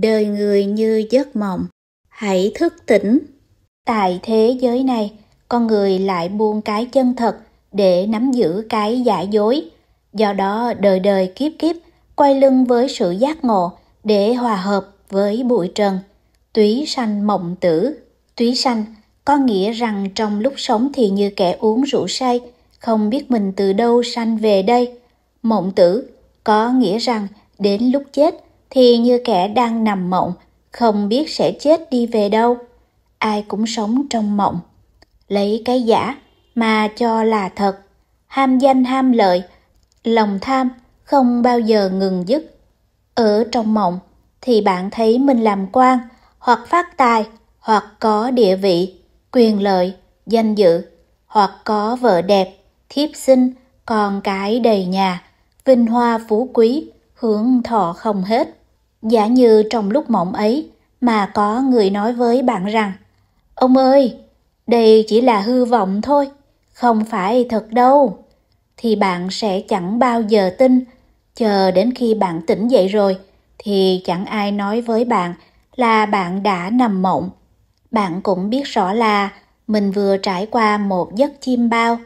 đời người như giấc mộng hãy thức tỉnh tại thế giới này con người lại buông cái chân thật để nắm giữ cái giả dối do đó đời đời kiếp kiếp quay lưng với sự giác ngộ để hòa hợp với bụi trần túy sanh mộng tử túy sanh có nghĩa rằng trong lúc sống thì như kẻ uống rượu say không biết mình từ đâu sanh về đây mộng tử có nghĩa rằng đến lúc chết thì như kẻ đang nằm mộng, không biết sẽ chết đi về đâu. Ai cũng sống trong mộng. Lấy cái giả mà cho là thật, ham danh ham lợi, lòng tham không bao giờ ngừng dứt. Ở trong mộng thì bạn thấy mình làm quan hoặc phát tài hoặc có địa vị, quyền lợi, danh dự hoặc có vợ đẹp, thiếp xinh, còn cái đầy nhà, vinh hoa phú quý, hưởng thọ không hết. Giả như trong lúc mộng ấy mà có người nói với bạn rằng Ông ơi, đây chỉ là hư vọng thôi, không phải thật đâu. Thì bạn sẽ chẳng bao giờ tin, chờ đến khi bạn tỉnh dậy rồi thì chẳng ai nói với bạn là bạn đã nằm mộng. Bạn cũng biết rõ là mình vừa trải qua một giấc chim bao.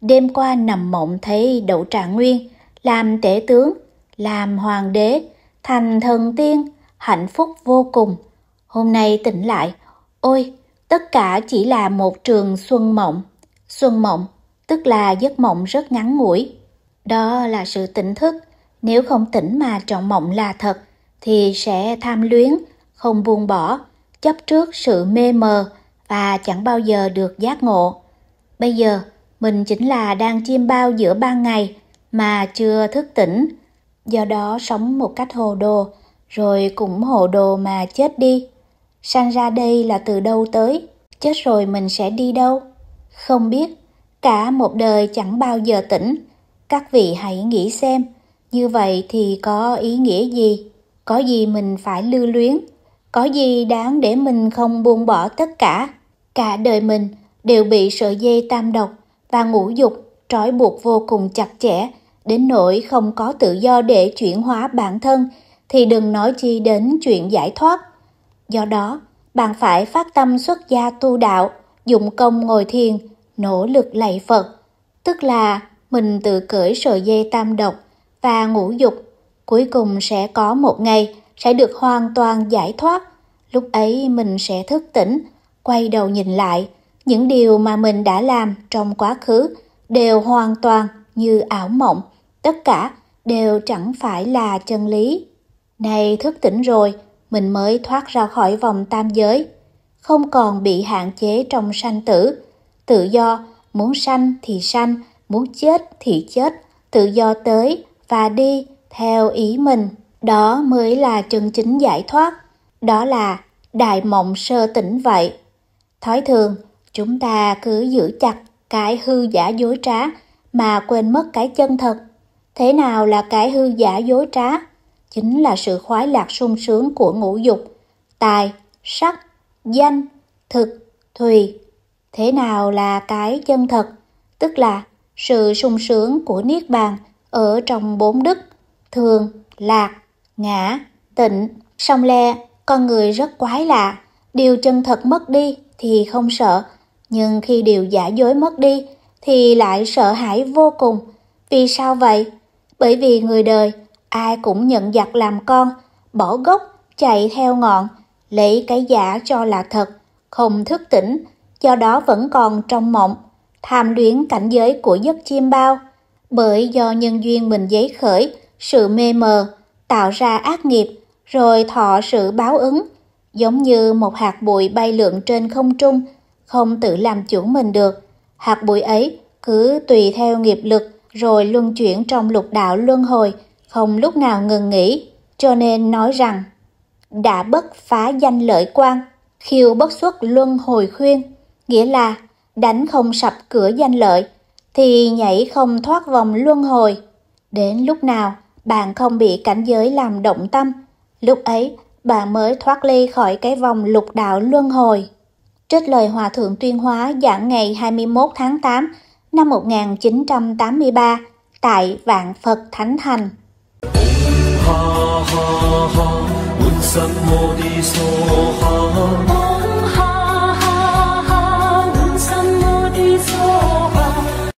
Đêm qua nằm mộng thấy Đậu Trạng Nguyên làm tể tướng, làm hoàng đế, thành thần tiên, hạnh phúc vô cùng. Hôm nay tỉnh lại, ôi, tất cả chỉ là một trường xuân mộng. Xuân mộng, tức là giấc mộng rất ngắn ngủi. Đó là sự tỉnh thức, nếu không tỉnh mà chọn mộng là thật, thì sẽ tham luyến, không buông bỏ, chấp trước sự mê mờ và chẳng bao giờ được giác ngộ. Bây giờ, mình chính là đang chiêm bao giữa ban ngày mà chưa thức tỉnh, do đó sống một cách hồ đồ, rồi cũng hồ đồ mà chết đi. Sanh ra đây là từ đâu tới, chết rồi mình sẽ đi đâu? Không biết, cả một đời chẳng bao giờ tỉnh. Các vị hãy nghĩ xem, như vậy thì có ý nghĩa gì? Có gì mình phải lưu luyến? Có gì đáng để mình không buông bỏ tất cả? Cả đời mình đều bị sợi dây tam độc và ngũ dục trói buộc vô cùng chặt chẽ đến nỗi không có tự do để chuyển hóa bản thân thì đừng nói chi đến chuyện giải thoát. Do đó, bạn phải phát tâm xuất gia tu đạo, dụng công ngồi thiền, nỗ lực lạy Phật, tức là mình tự cởi sợi dây tam độc và ngũ dục, cuối cùng sẽ có một ngày sẽ được hoàn toàn giải thoát. Lúc ấy mình sẽ thức tỉnh, quay đầu nhìn lại, những điều mà mình đã làm trong quá khứ đều hoàn toàn như ảo mộng tất cả đều chẳng phải là chân lý nay thức tỉnh rồi mình mới thoát ra khỏi vòng tam giới không còn bị hạn chế trong sanh tử tự do muốn sanh thì sanh muốn chết thì chết tự do tới và đi theo ý mình đó mới là chân chính giải thoát đó là đại mộng sơ tỉnh vậy thói thường chúng ta cứ giữ chặt cái hư giả dối trá mà quên mất cái chân thật Thế nào là cái hư giả dối trá? Chính là sự khoái lạc sung sướng của ngũ dục, tài, sắc, danh, thực, thùy. Thế nào là cái chân thật? Tức là sự sung sướng của Niết Bàn ở trong bốn đức, thường, lạc, ngã, tịnh. Song le, con người rất quái lạ, điều chân thật mất đi thì không sợ, nhưng khi điều giả dối mất đi thì lại sợ hãi vô cùng. Vì sao vậy? Bởi vì người đời, ai cũng nhận giặc làm con, bỏ gốc, chạy theo ngọn, lấy cái giả cho là thật, không thức tỉnh, do đó vẫn còn trong mộng, tham luyến cảnh giới của giấc chiêm bao. Bởi do nhân duyên mình giấy khởi, sự mê mờ, tạo ra ác nghiệp, rồi thọ sự báo ứng, giống như một hạt bụi bay lượn trên không trung, không tự làm chủ mình được. Hạt bụi ấy cứ tùy theo nghiệp lực rồi luân chuyển trong lục đạo luân hồi, không lúc nào ngừng nghỉ, cho nên nói rằng đã bất phá danh lợi quan, khiêu bất xuất luân hồi khuyên, nghĩa là đánh không sập cửa danh lợi thì nhảy không thoát vòng luân hồi. Đến lúc nào bạn không bị cảnh giới làm động tâm, lúc ấy bạn mới thoát ly khỏi cái vòng lục đạo luân hồi. Trích lời Hòa Thượng Tuyên Hóa giảng ngày 21 tháng 8 năm 1983 tại Vạn Phật Thánh Thành. Ha ha ha,